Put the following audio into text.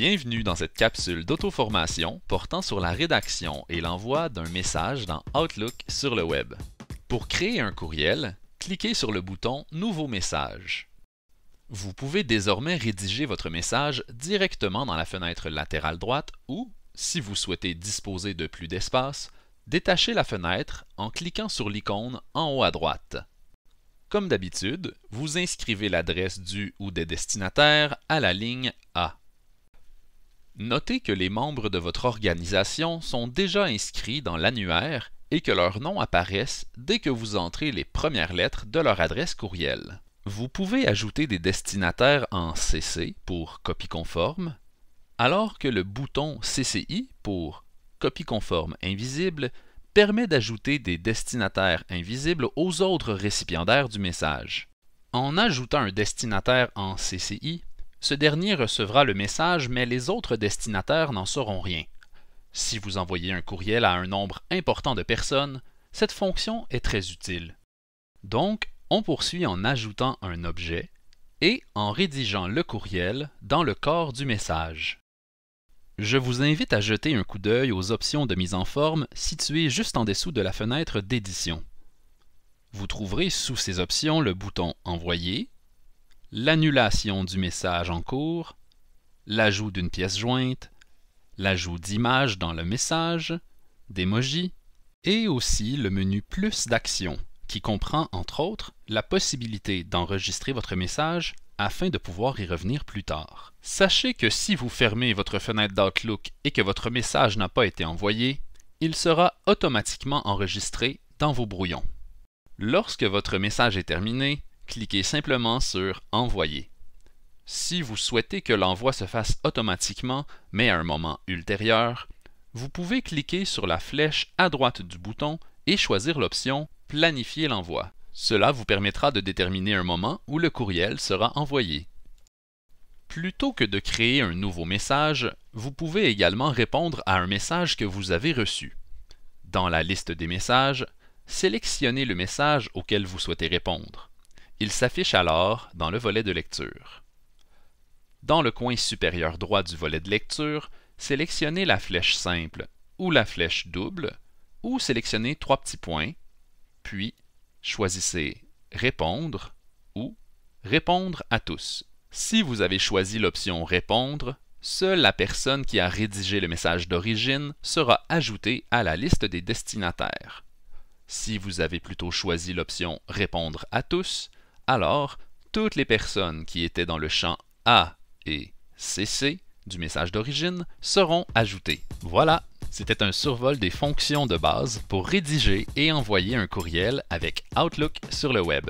Bienvenue dans cette capsule d'auto-formation portant sur la rédaction et l'envoi d'un message dans Outlook sur le web. Pour créer un courriel, cliquez sur le bouton Nouveau message. Vous pouvez désormais rédiger votre message directement dans la fenêtre latérale droite ou, si vous souhaitez disposer de plus d'espace, détachez la fenêtre en cliquant sur l'icône en haut à droite. Comme d'habitude, vous inscrivez l'adresse du ou des destinataires à la ligne A. Notez que les membres de votre organisation sont déjà inscrits dans l'annuaire et que leurs noms apparaissent dès que vous entrez les premières lettres de leur adresse courriel. Vous pouvez ajouter des destinataires en CC pour copie conforme, alors que le bouton CCI pour copie conforme invisible permet d'ajouter des destinataires invisibles aux autres récipiendaires du message. En ajoutant un destinataire en CCI, ce dernier recevra le message, mais les autres destinataires n'en sauront rien. Si vous envoyez un courriel à un nombre important de personnes, cette fonction est très utile. Donc, on poursuit en ajoutant un objet et en rédigeant le courriel dans le corps du message. Je vous invite à jeter un coup d'œil aux options de mise en forme situées juste en dessous de la fenêtre d'édition. Vous trouverez sous ces options le bouton Envoyer l'annulation du message en cours, l'ajout d'une pièce jointe, l'ajout d'images dans le message, d'émojis, et aussi le menu Plus d'actions, qui comprend entre autres la possibilité d'enregistrer votre message afin de pouvoir y revenir plus tard. Sachez que si vous fermez votre fenêtre d'Outlook et que votre message n'a pas été envoyé, il sera automatiquement enregistré dans vos brouillons. Lorsque votre message est terminé, cliquez simplement sur Envoyer. Si vous souhaitez que l'envoi se fasse automatiquement, mais à un moment ultérieur, vous pouvez cliquer sur la flèche à droite du bouton et choisir l'option Planifier l'envoi. Cela vous permettra de déterminer un moment où le courriel sera envoyé. Plutôt que de créer un nouveau message, vous pouvez également répondre à un message que vous avez reçu. Dans la liste des messages, sélectionnez le message auquel vous souhaitez répondre. Il s'affiche alors dans le volet de lecture. Dans le coin supérieur droit du volet de lecture, sélectionnez la flèche simple ou la flèche double, ou sélectionnez trois petits points, puis choisissez Répondre ou Répondre à tous. Si vous avez choisi l'option Répondre, seule la personne qui a rédigé le message d'origine sera ajoutée à la liste des destinataires. Si vous avez plutôt choisi l'option Répondre à tous, alors, toutes les personnes qui étaient dans le champ A et CC du message d'origine seront ajoutées. Voilà, c'était un survol des fonctions de base pour rédiger et envoyer un courriel avec Outlook sur le web.